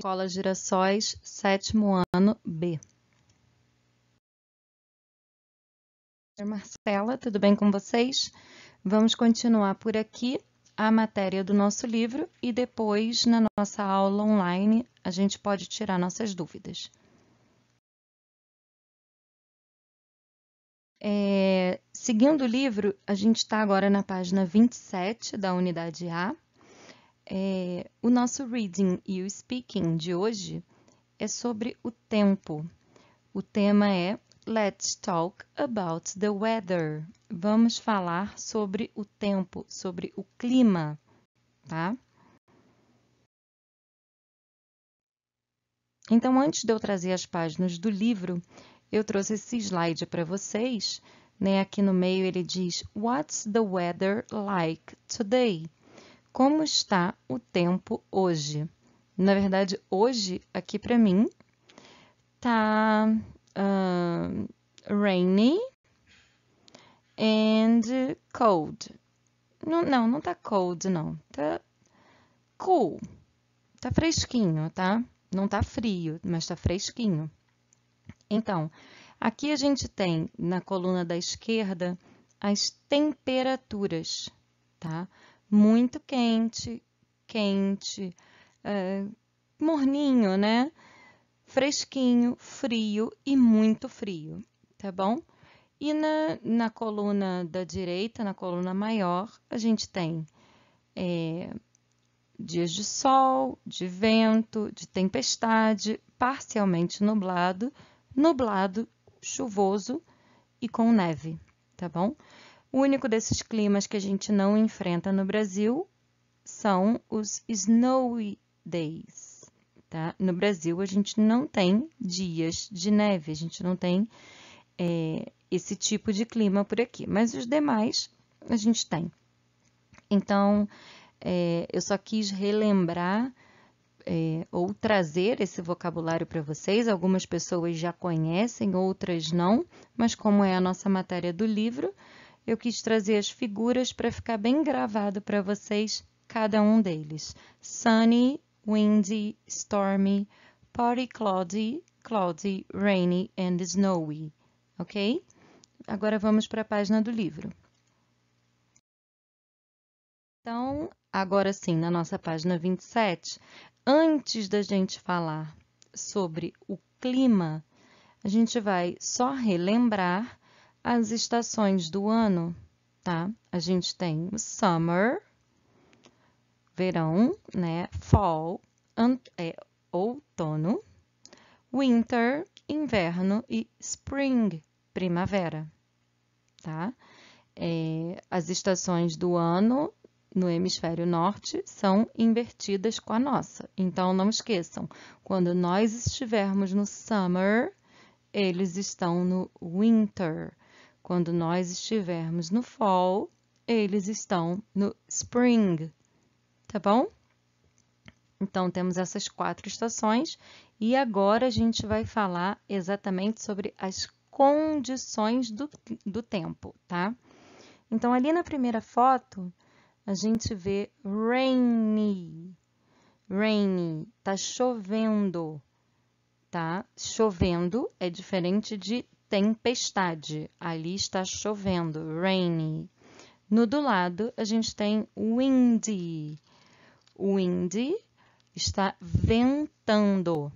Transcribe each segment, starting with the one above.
Escola Girassóis, sétimo ano B. Marcela, tudo bem com vocês? Vamos continuar por aqui a matéria do nosso livro e depois, na nossa aula online, a gente pode tirar nossas dúvidas. É, seguindo o livro, a gente está agora na página 27 da unidade A é, o nosso reading e o speaking de hoje é sobre o tempo. O tema é Let's talk about the weather. Vamos falar sobre o tempo, sobre o clima, tá? Então, antes de eu trazer as páginas do livro, eu trouxe esse slide para vocês. Né? Aqui no meio ele diz: What's the weather like today? como está o tempo hoje? Na verdade, hoje, aqui para mim, tá uh, rainy and cold. Não, não, não tá cold, não. Tá cool. Tá fresquinho, tá? Não tá frio, mas tá fresquinho. Então, aqui a gente tem na coluna da esquerda as temperaturas, tá? muito quente, quente, é, morninho, né? Fresquinho, frio e muito frio, tá bom? E na, na coluna da direita, na coluna maior, a gente tem é, dias de sol, de vento, de tempestade, parcialmente nublado, nublado, chuvoso e com neve, tá bom? O único desses climas que a gente não enfrenta no Brasil são os snowy days. Tá? No Brasil, a gente não tem dias de neve, a gente não tem é, esse tipo de clima por aqui, mas os demais a gente tem. Então, é, eu só quis relembrar é, ou trazer esse vocabulário para vocês. Algumas pessoas já conhecem, outras não, mas como é a nossa matéria do livro, eu quis trazer as figuras para ficar bem gravado para vocês, cada um deles. Sunny, Windy, Stormy, Party Cloudy, Cloudy, Rainy and Snowy. Ok? Agora vamos para a página do livro. Então, agora sim, na nossa página 27, antes da gente falar sobre o clima, a gente vai só relembrar as estações do ano, tá? A gente tem summer, verão, né? Fall, é, outono, winter, inverno e spring, primavera, tá? É, as estações do ano no hemisfério norte são invertidas com a nossa. Então, não esqueçam, quando nós estivermos no summer, eles estão no winter. Quando nós estivermos no fall, eles estão no spring, tá bom? Então, temos essas quatro estações e agora a gente vai falar exatamente sobre as condições do, do tempo, tá? Então, ali na primeira foto, a gente vê rainy. Rainy, tá chovendo, tá? Chovendo é diferente de tempestade. Ali está chovendo, rainy. No do lado, a gente tem windy. Windy está ventando.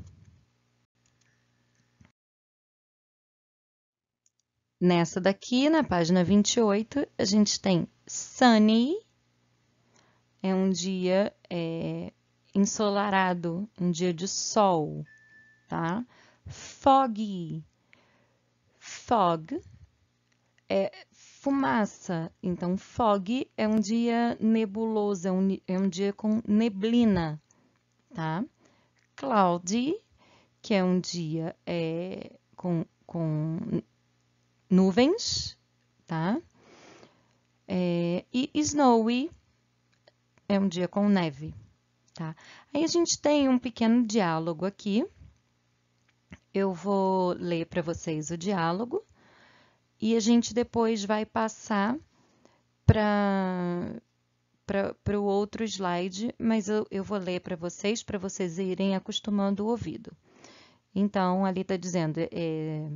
Nessa daqui, na página 28, a gente tem sunny, é um dia é, ensolarado, um dia de sol, tá? Foggy, fog é fumaça. Então, fog é um dia nebuloso, é um, é um dia com neblina, tá? Cloudy, que é um dia é, com, com nuvens, tá? É, e snowy é um dia com neve, tá? Aí a gente tem um pequeno diálogo aqui. Eu vou ler para vocês o diálogo e a gente depois vai passar para o outro slide, mas eu, eu vou ler para vocês, para vocês irem acostumando o ouvido. Então, ali está dizendo, é,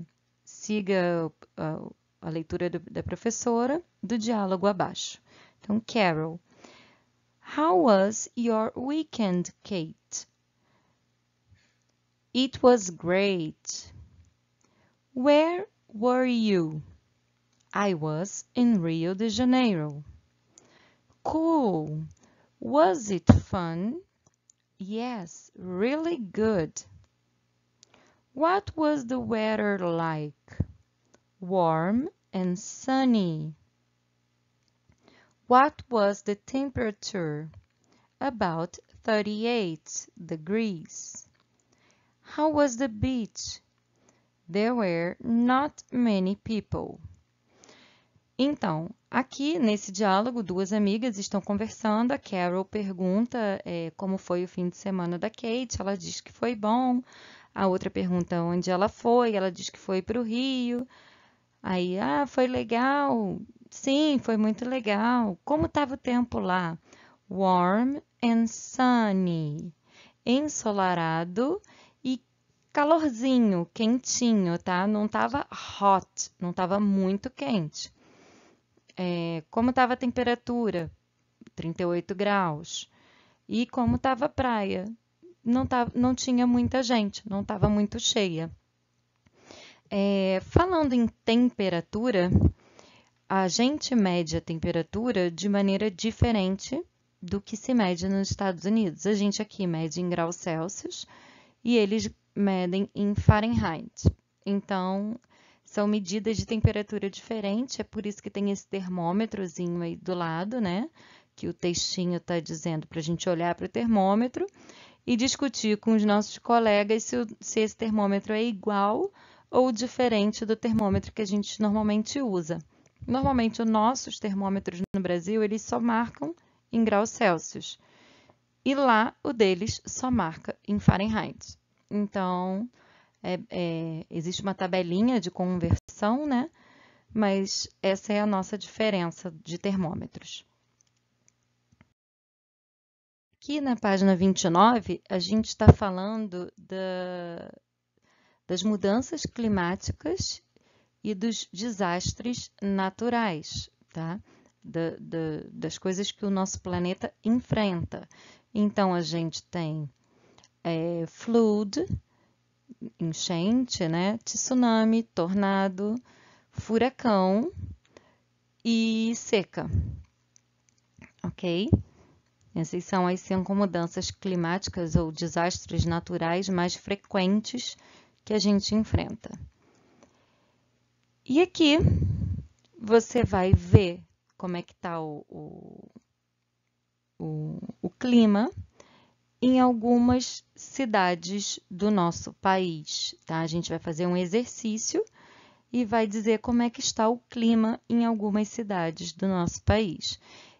siga a, a leitura do, da professora do diálogo abaixo. Então, Carol, how was your weekend, Kate? It was great. Where were you? I was in Rio de Janeiro. Cool. Was it fun? Yes, really good. What was the weather like? Warm and sunny. What was the temperature? About 38 degrees. How was the beach? There were not many people. Então, aqui nesse diálogo, duas amigas estão conversando. A Carol pergunta é, como foi o fim de semana da Kate. Ela diz que foi bom. A outra pergunta onde ela foi. Ela diz que foi para o Rio. Aí, ah, foi legal. Sim, foi muito legal. Como estava o tempo lá? Warm and sunny. Ensolarado calorzinho, quentinho, tá? Não tava hot, não tava muito quente. É, como tava a temperatura? 38 graus. E como tava a praia? Não, tava, não tinha muita gente, não tava muito cheia. É, falando em temperatura, a gente mede a temperatura de maneira diferente do que se mede nos Estados Unidos. A gente aqui mede em graus Celsius e eles medem em Fahrenheit. Então, são medidas de temperatura diferente, é por isso que tem esse termômetrozinho aí do lado, né? Que o textinho está dizendo para a gente olhar para o termômetro e discutir com os nossos colegas se, se esse termômetro é igual ou diferente do termômetro que a gente normalmente usa. Normalmente, os nossos termômetros no Brasil, eles só marcam em graus Celsius. E lá, o deles só marca em Fahrenheit. Então, é, é, existe uma tabelinha de conversão, né? Mas essa é a nossa diferença de termômetros. Aqui na página 29, a gente está falando da, das mudanças climáticas e dos desastres naturais, tá? Da, da, das coisas que o nosso planeta enfrenta. Então, a gente tem é, flood, enchente, né? Tsunami, tornado, furacão e seca. Ok? Essas são as cinco mudanças climáticas ou desastres naturais mais frequentes que a gente enfrenta. E aqui você vai ver como é que está o, o, o, o clima em algumas cidades do nosso país. Tá? A gente vai fazer um exercício e vai dizer como é que está o clima em algumas cidades do nosso país.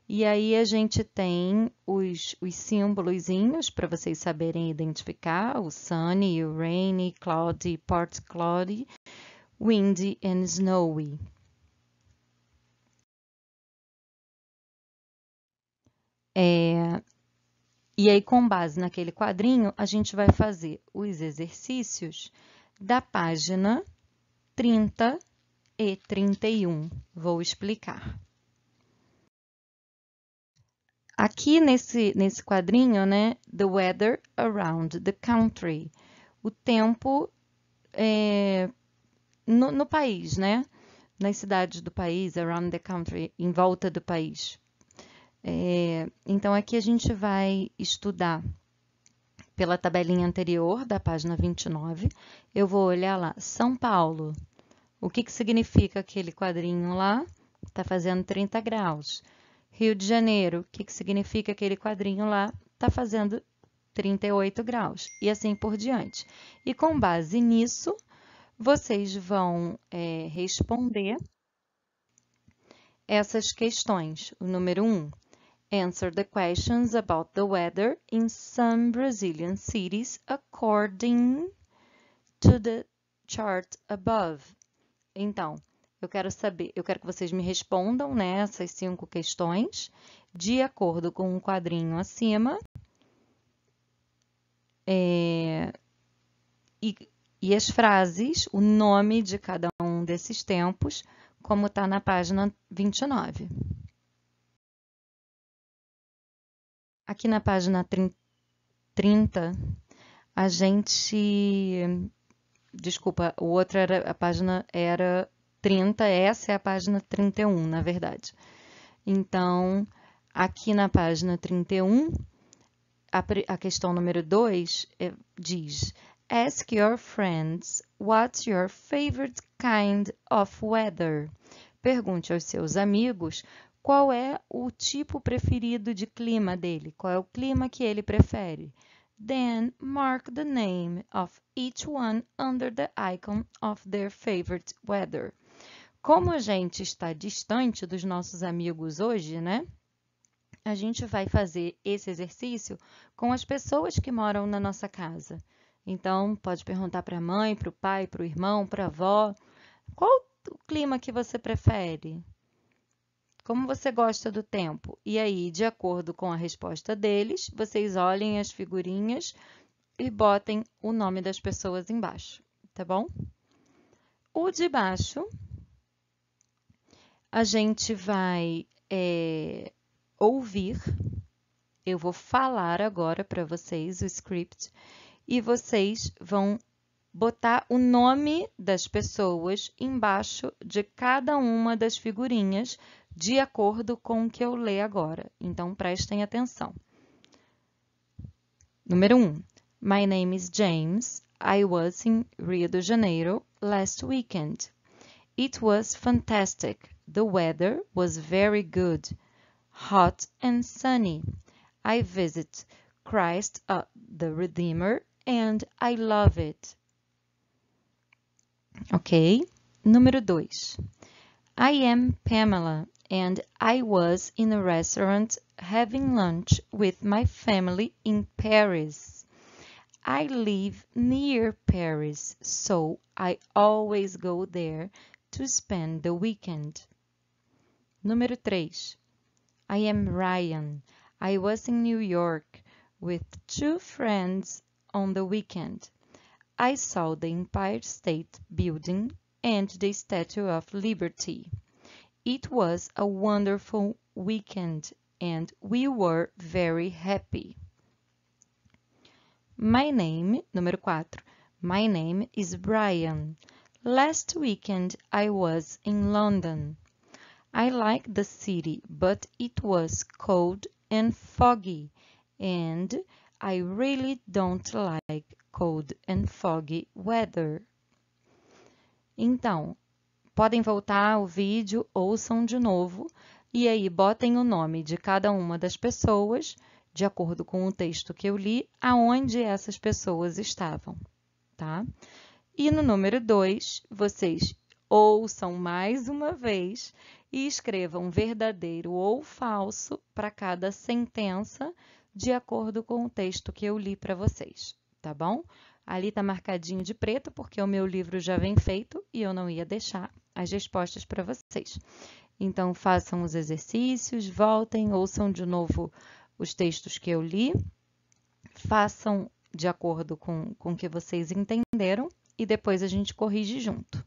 E aí a gente tem os, os símbolozinhos para vocês saberem identificar, o sunny, o rainy, cloudy, part cloudy, windy and snowy. É, e aí, com base naquele quadrinho, a gente vai fazer os exercícios da página 30 e 31. Vou explicar. Aqui nesse, nesse quadrinho, né, The Weather Around the Country, o tempo é, no, no país, né, nas cidades do país, around the country, em volta do país. É, então, aqui a gente vai estudar pela tabelinha anterior da página 29. Eu vou olhar lá, São Paulo. O que, que significa aquele quadrinho lá? Está fazendo 30 graus. Rio de Janeiro, o que, que significa aquele quadrinho lá? Está fazendo 38 graus. E assim por diante. E com base nisso, vocês vão é, responder essas questões. O número 1, um, answer the questions about the weather in some Brazilian cities according to the chart above. Então, eu quero saber, eu quero que vocês me respondam nessas né, cinco questões de acordo com o um quadrinho acima. É, e, e as frases, o nome de cada um desses tempos, como está na página 29. aqui na página 30, a gente. Desculpa, o outro era. A página era 30, essa é a página 31, na verdade. Então, aqui na página 31, a, a questão número 2 é, diz: Ask your friends what's your favorite kind of weather. Pergunte aos seus amigos qual é o tipo preferido de clima dele, qual é o clima que ele prefere. Then mark the name of each one under the icon of their favorite weather. Como a gente está distante dos nossos amigos hoje, né? A gente vai fazer esse exercício com as pessoas que moram na nossa casa. Então, pode perguntar para a mãe, para o pai, para o irmão, para a avó: qual o clima que você prefere? Como você gosta do tempo? E aí, de acordo com a resposta deles, vocês olhem as figurinhas e botem o nome das pessoas embaixo, tá bom? O de baixo, a gente vai é, ouvir. Eu vou falar agora para vocês o script e vocês vão botar o nome das pessoas embaixo de cada uma das figurinhas de acordo com o que eu ler agora. Então, prestem atenção. Número 1. Um, My name is James. I was in Rio de Janeiro last weekend. It was fantastic. The weather was very good, hot and sunny. I visit Christ uh, the Redeemer and I love it. Ok. Número 2. I am Pamela. and I was in a restaurant having lunch with my family in Paris. I live near Paris, so I always go there to spend the weekend. Número 3. I am Ryan. I was in New York with two friends on the weekend. I saw the Empire State Building and the Statue of Liberty. It was a wonderful weekend and we were very happy. My name, número 4. My name is Brian. Last weekend I was in London. I like the city, but it was cold and foggy, and I really don't like cold and foggy weather. Então, Podem voltar ao vídeo, ouçam de novo e aí botem o nome de cada uma das pessoas, de acordo com o texto que eu li, aonde essas pessoas estavam, tá? E no número 2, vocês ouçam mais uma vez e escrevam verdadeiro ou falso para cada sentença, de acordo com o texto que eu li para vocês, tá bom? Ali está marcadinho de preto, porque o meu livro já vem feito e eu não ia deixar as respostas para vocês. Então, façam os exercícios, voltem, ouçam de novo os textos que eu li, façam de acordo com, com o que vocês entenderam e depois a gente corrige junto.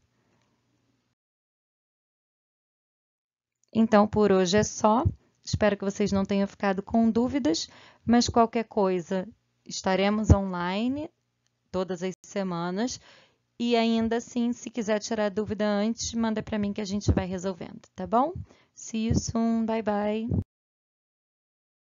Então, por hoje é só. Espero que vocês não tenham ficado com dúvidas, mas qualquer coisa, estaremos online todas as semanas e ainda assim, se quiser tirar dúvida antes, manda para mim que a gente vai resolvendo, tá bom? See you soon, bye bye.